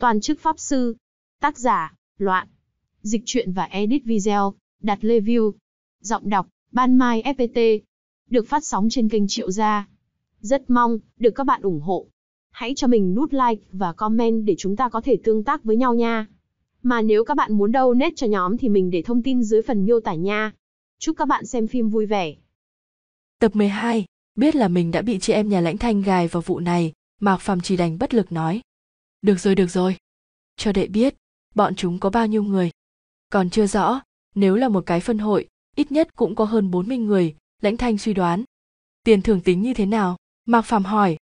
Toàn chức Pháp Sư. Tác giả, Loạn. Dịch truyện và edit video, đặt lê view. Giọng đọc, Ban Mai FPT. Được phát sóng trên kênh Triệu Gia. Rất mong, được các bạn ủng hộ. Hãy cho mình nút like và comment để chúng ta có thể tương tác với nhau nha. Mà nếu các bạn muốn đâu nét cho nhóm thì mình để thông tin dưới phần miêu tả nha. Chúc các bạn xem phim vui vẻ. Tập 12, biết là mình đã bị chị em nhà Lãnh Thanh gài vào vụ này, Mạc phạm chỉ đành bất lực nói được rồi được rồi cho đệ biết bọn chúng có bao nhiêu người còn chưa rõ nếu là một cái phân hội ít nhất cũng có hơn bốn mươi người lãnh thanh suy đoán tiền thưởng tính như thế nào mạc phàm hỏi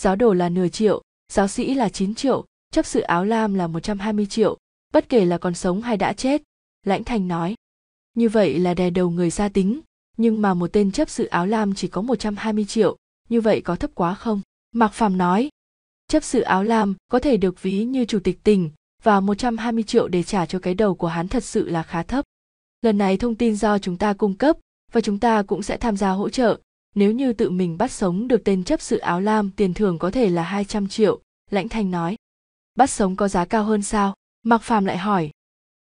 giáo đồ là nửa triệu giáo sĩ là chín triệu chấp sự áo lam là một trăm hai mươi triệu bất kể là còn sống hay đã chết lãnh thanh nói như vậy là đè đầu người gia tính nhưng mà một tên chấp sự áo lam chỉ có một trăm hai mươi triệu, như vậy có thấp quá không? Mạc Phàm nói, chấp sự áo lam có thể được ví như chủ tịch tỉnh và 120 triệu để trả cho cái đầu của hắn thật sự là khá thấp. Lần này thông tin do chúng ta cung cấp và chúng ta cũng sẽ tham gia hỗ trợ. Nếu như tự mình bắt sống được tên chấp sự áo lam tiền thưởng có thể là 200 triệu, Lãnh Thành nói. Bắt sống có giá cao hơn sao? mặc Phàm lại hỏi.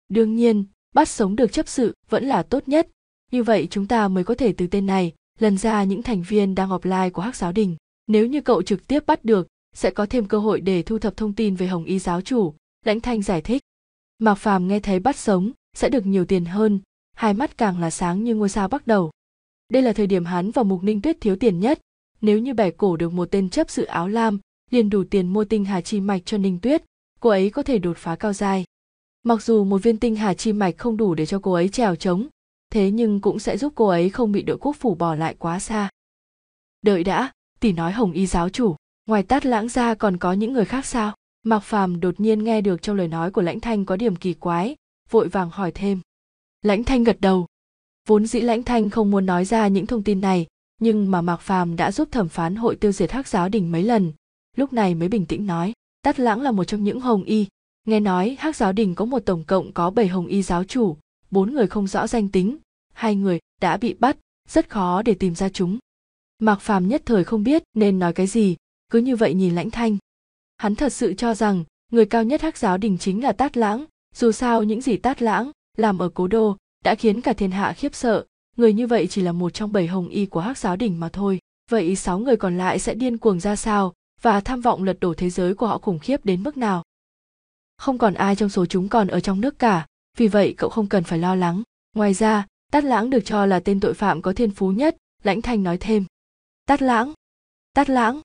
Đương nhiên, bắt sống được chấp sự vẫn là tốt nhất. Như vậy chúng ta mới có thể từ tên này lần ra những thành viên đang họp lai của Hắc Giáo Đình. Nếu như cậu trực tiếp bắt được sẽ có thêm cơ hội để thu thập thông tin về hồng y giáo chủ lãnh thanh giải thích mạc phàm nghe thấy bắt sống sẽ được nhiều tiền hơn hai mắt càng là sáng như ngôi sao bắt đầu đây là thời điểm hắn và mục ninh tuyết thiếu tiền nhất nếu như bẻ cổ được một tên chấp sự áo lam liền đủ tiền mua tinh hà chi mạch cho ninh tuyết cô ấy có thể đột phá cao dài. mặc dù một viên tinh hà chi mạch không đủ để cho cô ấy trèo trống thế nhưng cũng sẽ giúp cô ấy không bị đội quốc phủ bỏ lại quá xa đợi đã tỷ nói hồng y giáo chủ ngoài tát lãng ra còn có những người khác sao mạc phàm đột nhiên nghe được trong lời nói của lãnh thanh có điểm kỳ quái vội vàng hỏi thêm lãnh thanh gật đầu vốn dĩ lãnh thanh không muốn nói ra những thông tin này nhưng mà mạc phàm đã giúp thẩm phán hội tiêu diệt hắc giáo đình mấy lần lúc này mới bình tĩnh nói tát lãng là một trong những hồng y nghe nói hắc giáo đình có một tổng cộng có bảy hồng y giáo chủ bốn người không rõ danh tính hai người đã bị bắt rất khó để tìm ra chúng mạc phàm nhất thời không biết nên nói cái gì cứ như vậy nhìn lãnh thanh hắn thật sự cho rằng người cao nhất hắc giáo đình chính là tát lãng dù sao những gì tát lãng làm ở cố đô đã khiến cả thiên hạ khiếp sợ người như vậy chỉ là một trong bảy hồng y của hắc giáo đình mà thôi vậy sáu người còn lại sẽ điên cuồng ra sao và tham vọng lật đổ thế giới của họ khủng khiếp đến mức nào không còn ai trong số chúng còn ở trong nước cả vì vậy cậu không cần phải lo lắng ngoài ra tát lãng được cho là tên tội phạm có thiên phú nhất lãnh thanh nói thêm tát lãng tát lãng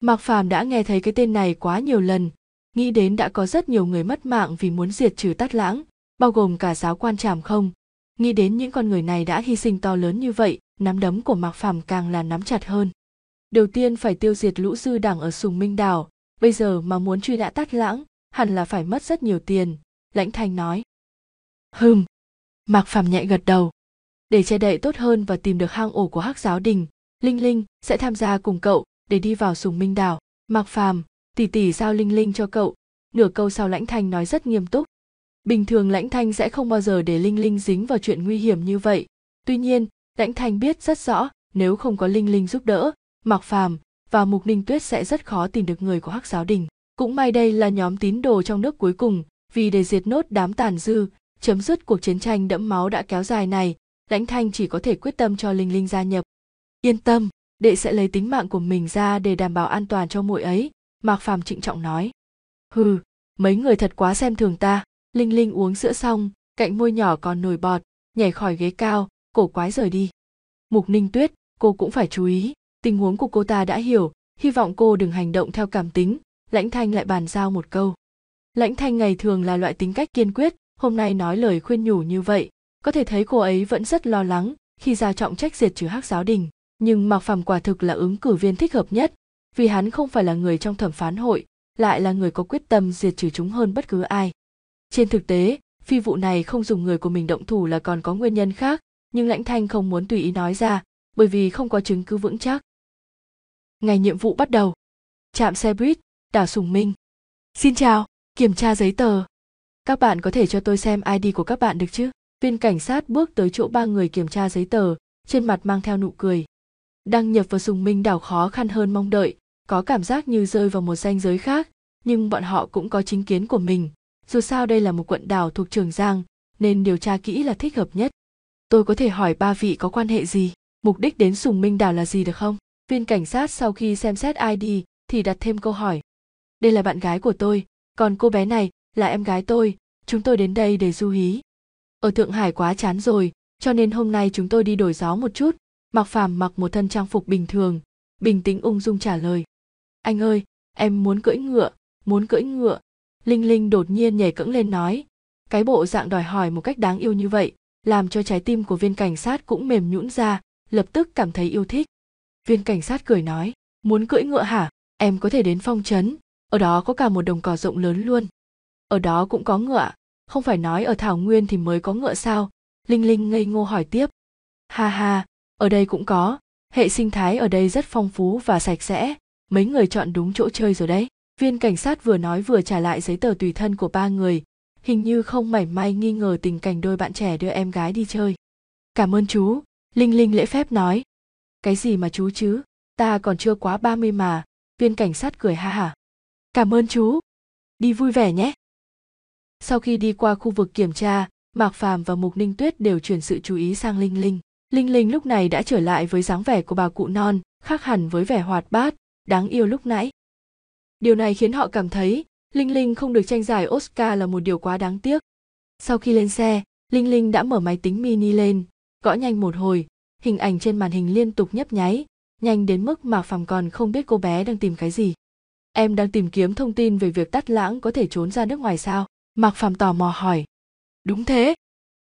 Mạc Phàm đã nghe thấy cái tên này quá nhiều lần, nghĩ đến đã có rất nhiều người mất mạng vì muốn diệt trừ tát lãng, bao gồm cả giáo quan tràm không. Nghĩ đến những con người này đã hy sinh to lớn như vậy, nắm đấm của Mạc Phàm càng là nắm chặt hơn. Đầu tiên phải tiêu diệt lũ dư đảng ở Sùng Minh Đảo, bây giờ mà muốn truy nã tát lãng, hẳn là phải mất rất nhiều tiền, Lãnh Thanh nói. Hừm, Mạc Phàm nhẹ gật đầu. Để che đậy tốt hơn và tìm được hang ổ của Hắc Giáo Đình, Linh Linh sẽ tham gia cùng cậu để đi vào sùng minh đảo mặc phàm tỷ tỷ giao linh linh cho cậu nửa câu sau lãnh thanh nói rất nghiêm túc bình thường lãnh thanh sẽ không bao giờ để linh linh dính vào chuyện nguy hiểm như vậy tuy nhiên lãnh thanh biết rất rõ nếu không có linh linh giúp đỡ mặc phàm và mục ninh tuyết sẽ rất khó tìm được người của hắc giáo đình cũng may đây là nhóm tín đồ trong nước cuối cùng vì để diệt nốt đám tàn dư chấm dứt cuộc chiến tranh đẫm máu đã kéo dài này lãnh thanh chỉ có thể quyết tâm cho linh linh gia nhập yên tâm đệ sẽ lấy tính mạng của mình ra để đảm bảo an toàn cho muội ấy mạc phàm trịnh trọng nói hừ mấy người thật quá xem thường ta linh linh uống sữa xong cạnh môi nhỏ còn nổi bọt nhảy khỏi ghế cao cổ quái rời đi mục ninh tuyết cô cũng phải chú ý tình huống của cô ta đã hiểu hy vọng cô đừng hành động theo cảm tính lãnh thanh lại bàn giao một câu lãnh thanh ngày thường là loại tính cách kiên quyết hôm nay nói lời khuyên nhủ như vậy có thể thấy cô ấy vẫn rất lo lắng khi giao trọng trách diệt trừ hắc giáo đình nhưng mạc phàm quả thực là ứng cử viên thích hợp nhất vì hắn không phải là người trong thẩm phán hội lại là người có quyết tâm diệt trừ chúng hơn bất cứ ai trên thực tế phi vụ này không dùng người của mình động thủ là còn có nguyên nhân khác nhưng lãnh thanh không muốn tùy ý nói ra bởi vì không có chứng cứ vững chắc ngày nhiệm vụ bắt đầu trạm xe buýt đảo sùng minh xin chào kiểm tra giấy tờ các bạn có thể cho tôi xem id của các bạn được chứ viên cảnh sát bước tới chỗ ba người kiểm tra giấy tờ trên mặt mang theo nụ cười đăng nhập vào Sùng minh đảo khó khăn hơn mong đợi có cảm giác như rơi vào một ranh giới khác nhưng bọn họ cũng có chính kiến của mình dù sao đây là một quận đảo thuộc trường giang nên điều tra kỹ là thích hợp nhất tôi có thể hỏi ba vị có quan hệ gì mục đích đến sùng minh đảo là gì được không viên cảnh sát sau khi xem xét id thì đặt thêm câu hỏi đây là bạn gái của tôi còn cô bé này là em gái tôi chúng tôi đến đây để du hí ở thượng hải quá chán rồi cho nên hôm nay chúng tôi đi đổi gió một chút mặc phàm mặc một thân trang phục bình thường bình tĩnh ung dung trả lời anh ơi em muốn cưỡi ngựa muốn cưỡi ngựa linh linh đột nhiên nhảy cẫng lên nói cái bộ dạng đòi hỏi một cách đáng yêu như vậy làm cho trái tim của viên cảnh sát cũng mềm nhũn ra lập tức cảm thấy yêu thích viên cảnh sát cười nói muốn cưỡi ngựa hả em có thể đến phong trấn ở đó có cả một đồng cỏ rộng lớn luôn ở đó cũng có ngựa không phải nói ở thảo nguyên thì mới có ngựa sao linh linh ngây ngô hỏi tiếp ha ha ở đây cũng có hệ sinh thái ở đây rất phong phú và sạch sẽ mấy người chọn đúng chỗ chơi rồi đấy viên cảnh sát vừa nói vừa trả lại giấy tờ tùy thân của ba người hình như không mảy may nghi ngờ tình cảnh đôi bạn trẻ đưa em gái đi chơi cảm ơn chú linh linh lễ phép nói cái gì mà chú chứ ta còn chưa quá ba mươi mà viên cảnh sát cười ha hả cảm ơn chú đi vui vẻ nhé sau khi đi qua khu vực kiểm tra mạc phàm và mục ninh tuyết đều chuyển sự chú ý sang linh linh Linh Linh lúc này đã trở lại với dáng vẻ của bà cụ non, khác hẳn với vẻ hoạt bát, đáng yêu lúc nãy. Điều này khiến họ cảm thấy Linh Linh không được tranh giải Oscar là một điều quá đáng tiếc. Sau khi lên xe, Linh Linh đã mở máy tính mini lên, gõ nhanh một hồi, hình ảnh trên màn hình liên tục nhấp nháy, nhanh đến mức Mạc Phàm còn không biết cô bé đang tìm cái gì. Em đang tìm kiếm thông tin về việc Tắt Lãng có thể trốn ra nước ngoài sao? Mạc Phàm tò mò hỏi. Đúng thế.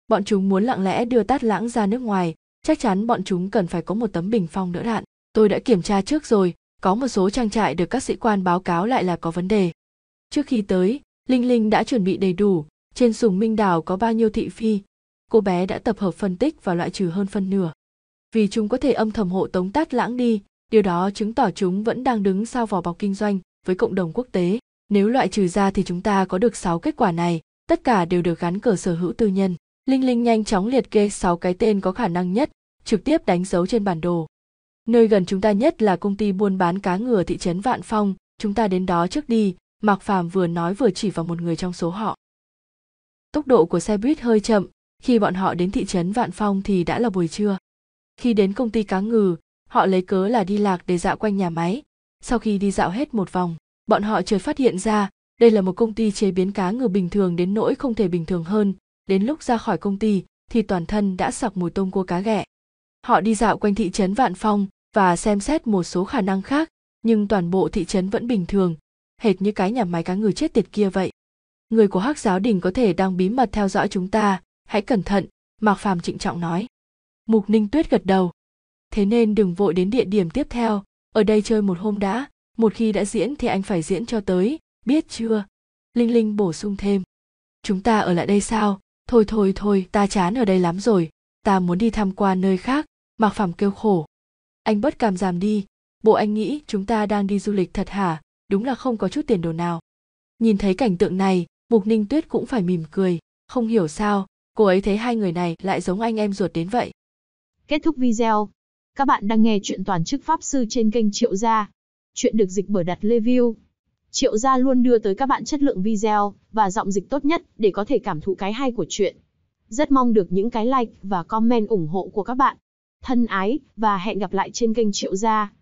Bọn chúng muốn lặng lẽ đưa Tắt Lãng ra nước ngoài, chắc chắn bọn chúng cần phải có một tấm bình phong nữa đạn tôi đã kiểm tra trước rồi có một số trang trại được các sĩ quan báo cáo lại là có vấn đề trước khi tới linh linh đã chuẩn bị đầy đủ trên sùng minh đảo có bao nhiêu thị phi cô bé đã tập hợp phân tích và loại trừ hơn phân nửa vì chúng có thể âm thầm hộ tống tát lãng đi điều đó chứng tỏ chúng vẫn đang đứng sau vỏ bọc kinh doanh với cộng đồng quốc tế nếu loại trừ ra thì chúng ta có được 6 kết quả này tất cả đều được gắn cờ sở hữu tư nhân Linh Linh nhanh chóng liệt kê 6 cái tên có khả năng nhất, trực tiếp đánh dấu trên bản đồ. Nơi gần chúng ta nhất là công ty buôn bán cá ngừ thị trấn Vạn Phong, chúng ta đến đó trước đi, Mạc Phàm vừa nói vừa chỉ vào một người trong số họ. Tốc độ của xe buýt hơi chậm, khi bọn họ đến thị trấn Vạn Phong thì đã là buổi trưa. Khi đến công ty cá ngừ, họ lấy cớ là đi lạc để dạo quanh nhà máy. Sau khi đi dạo hết một vòng, bọn họ chợt phát hiện ra đây là một công ty chế biến cá ngừ bình thường đến nỗi không thể bình thường hơn, đến lúc ra khỏi công ty thì toàn thân đã sặc mùi tôm cua cá ghẹ. Họ đi dạo quanh thị trấn Vạn Phong và xem xét một số khả năng khác, nhưng toàn bộ thị trấn vẫn bình thường, hệt như cái nhà máy cá ngừ chết tiệt kia vậy. Người của Hắc giáo đình có thể đang bí mật theo dõi chúng ta, hãy cẩn thận, Mạc Phàm trịnh trọng nói. Mục Ninh Tuyết gật đầu. Thế nên đừng vội đến địa điểm tiếp theo, ở đây chơi một hôm đã, một khi đã diễn thì anh phải diễn cho tới, biết chưa? Linh Linh bổ sung thêm. Chúng ta ở lại đây sao? thôi thôi thôi ta chán ở đây lắm rồi ta muốn đi tham quan nơi khác mạc phàm kêu khổ anh bớt cảm giảm đi bộ anh nghĩ chúng ta đang đi du lịch thật hả đúng là không có chút tiền đồ nào nhìn thấy cảnh tượng này mục ninh tuyết cũng phải mỉm cười không hiểu sao cô ấy thấy hai người này lại giống anh em ruột đến vậy kết thúc video các bạn đang nghe chuyện toàn chức pháp sư trên kênh triệu gia chuyện được dịch bởi đặt review Triệu gia luôn đưa tới các bạn chất lượng video và giọng dịch tốt nhất để có thể cảm thụ cái hay của chuyện. Rất mong được những cái like và comment ủng hộ của các bạn. Thân ái và hẹn gặp lại trên kênh Triệu gia.